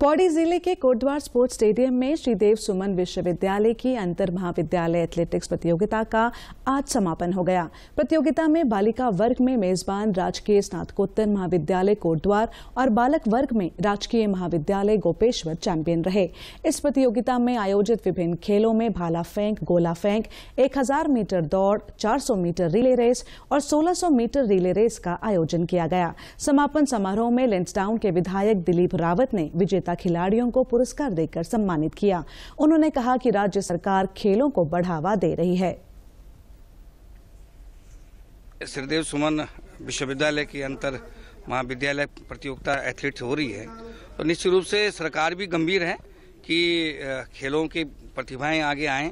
पौड़ी जिले के Kotdwar sports stadium में श्रीदेव सुमन विश्वविद्यालय की अंतर महाविद्यालय एथलेटिक्स प्रतियोगिता का आज समापन हो गया प्रतियोगिता में बालिका वर्ग में मेजबान राजकीय स्नातकोत्तर महाविद्यालय कोटद्वार और बालक वर्ग में राजकीय महाविद्यालय गोपेश्वर चैंपियन रहे इस प्रतियोगिता में आयोजित विभिन्न खेलों में भाला फेंक गोला फेंक एक मीटर दौड़ चार मीटर रिले रेस और सोलह मीटर रिले रेस का आयोजन किया गया समापन समारोह में लेंसडाउन के विधायक दिलीप रावत ने विजेता विजेता खिलाड़ियों को पुरस्कार देकर सम्मानित किया उन्होंने कहा कि राज्य सरकार खेलों को बढ़ावा दे रही है श्रीदेव सुमन विश्वविद्यालय की अंतर महाविद्यालय प्रतियोगिता एथलीट हो रही है तो निश्चित रूप से सरकार भी गंभीर है कि खेलों की प्रतिभाएं आगे आएं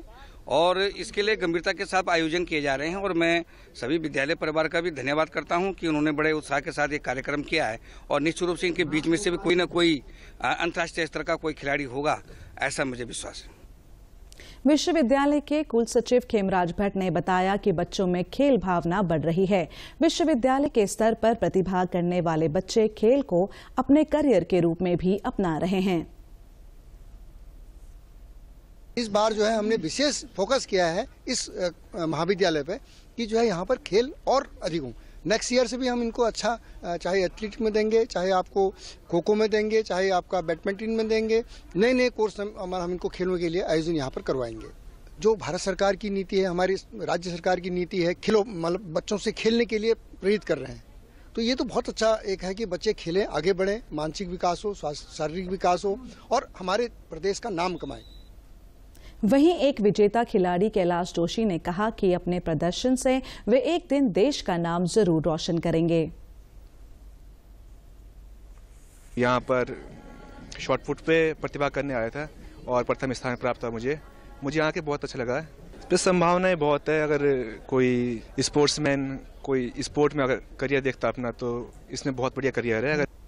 और इसके लिए गंभीरता के साथ आयोजन किए जा रहे हैं और मैं सभी विद्यालय परिवार का भी धन्यवाद करता हूं कि उन्होंने बड़े उत्साह के साथ ये कार्यक्रम किया है और निश्चित रूप से इनके बीच में से भी कोई ना कोई अंतर्राष्ट्रीय स्तर का कोई खिलाड़ी होगा ऐसा मुझे विश्वास है विश्वविद्यालय के कुल सचिव खेमराज भट्ट ने बताया कि बच्चों में खेल भावना बढ़ रही है विश्वविद्यालय के स्तर पर प्रतिभा करने वाले बच्चे खेल को अपने करियर के रूप में भी अपना रहे हैं इस बार जो है हमने विशेष फोकस किया है इस महाविद्यालय पे कि जो है यहाँ पर खेल और अधिक हों नेक्स्ट ईयर से भी हम इनको अच्छा चाहे एथलीट में देंगे चाहे आपको खो खो में देंगे चाहे आपका बैडमिंटन में देंगे नए नए कोर्स हम हम इनको खेलों के लिए आयोजन यहाँ पर करवाएंगे जो भारत सरकार की नीति है हमारी राज्य सरकार की नीति है खेलो मतलब बच्चों से खेलने के लिए प्रेरित कर रहे हैं तो ये तो बहुत अच्छा एक है कि बच्चे खेलें आगे बढ़ें मानसिक विकास हो शारीरिक विकास हो और हमारे प्रदेश का नाम कमाएं वहीं एक विजेता खिलाड़ी कैलाश जोशी ने कहा कि अपने प्रदर्शन से वे एक दिन देश का नाम जरूर रोशन करेंगे यहाँ पर शॉर्ट फुट पे प्रतिभा करने आया था और प्रथम स्थान प्राप्त हुआ मुझे मुझे यहाँ के बहुत अच्छा लगा है संभावनाएं बहुत है अगर कोई स्पोर्ट्समैन कोई स्पोर्ट में अगर करियर देखता अपना तो इसमें बहुत बढ़िया करियर है अगर